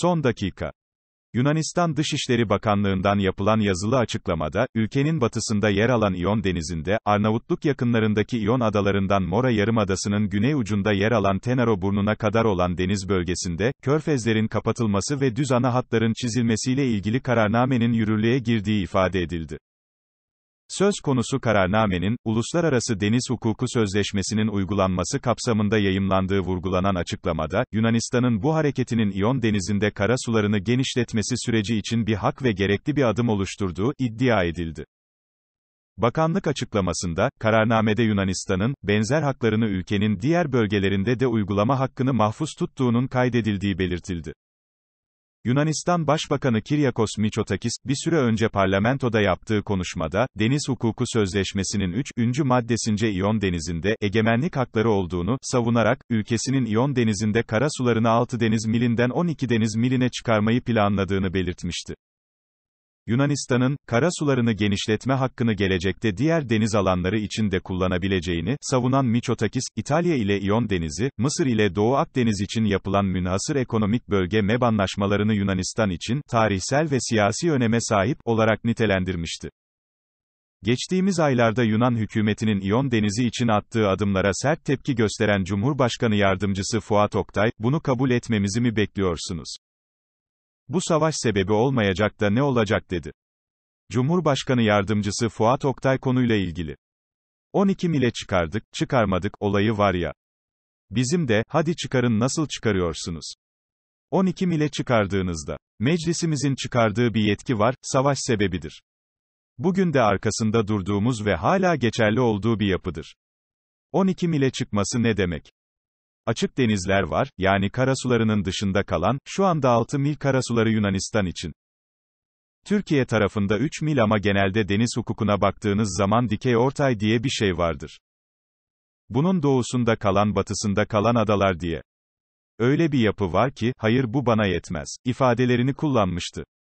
Son dakika. Yunanistan Dışişleri Bakanlığı'ndan yapılan yazılı açıklamada, ülkenin batısında yer alan İyon Denizi'nde, Arnavutluk yakınlarındaki İyon Adalarından Mora Yarımadası'nın güney ucunda yer alan Tenaro Burnu'na kadar olan deniz bölgesinde, körfezlerin kapatılması ve düz ana hatların çizilmesiyle ilgili kararnamenin yürürlüğe girdiği ifade edildi. Söz konusu kararnamenin, Uluslararası Deniz Hukuku Sözleşmesi'nin uygulanması kapsamında yayımlandığı vurgulanan açıklamada, Yunanistan'ın bu hareketinin İyon Denizi'nde kara sularını genişletmesi süreci için bir hak ve gerekli bir adım oluşturduğu iddia edildi. Bakanlık açıklamasında, kararnamede Yunanistan'ın, benzer haklarını ülkenin diğer bölgelerinde de uygulama hakkını mahfuz tuttuğunun kaydedildiği belirtildi. Yunanistan Başbakanı Kiryakos Mitsotakis, bir süre önce parlamentoda yaptığı konuşmada, Deniz Hukuku Sözleşmesi'nin 3. maddesince İyon Denizi'nde egemenlik hakları olduğunu savunarak, ülkesinin İyon Denizi'nde kara sularını 6 deniz milinden 12 deniz miline çıkarmayı planladığını belirtmişti. Yunanistan'ın, kara sularını genişletme hakkını gelecekte diğer deniz alanları için de kullanabileceğini savunan Miçotakis, İtalya ile İyon Denizi, Mısır ile Doğu Akdeniz için yapılan münhasır ekonomik bölge MEB anlaşmalarını Yunanistan için, tarihsel ve siyasi öneme sahip, olarak nitelendirmişti. Geçtiğimiz aylarda Yunan hükümetinin İyon Denizi için attığı adımlara sert tepki gösteren Cumhurbaşkanı Yardımcısı Fuat Oktay, bunu kabul etmemizi mi bekliyorsunuz? Bu savaş sebebi olmayacak da ne olacak dedi. Cumhurbaşkanı yardımcısı Fuat Oktay konuyla ilgili. 12 mile çıkardık, çıkarmadık, olayı var ya. Bizim de, hadi çıkarın nasıl çıkarıyorsunuz? 12 mile çıkardığınızda, meclisimizin çıkardığı bir yetki var, savaş sebebidir. Bugün de arkasında durduğumuz ve hala geçerli olduğu bir yapıdır. 12 mile çıkması ne demek? Açık denizler var, yani karasularının dışında kalan, şu anda 6 mil karasuları Yunanistan için. Türkiye tarafında 3 mil ama genelde deniz hukukuna baktığınız zaman dikey ortay diye bir şey vardır. Bunun doğusunda kalan batısında kalan adalar diye. Öyle bir yapı var ki, hayır bu bana yetmez, ifadelerini kullanmıştı.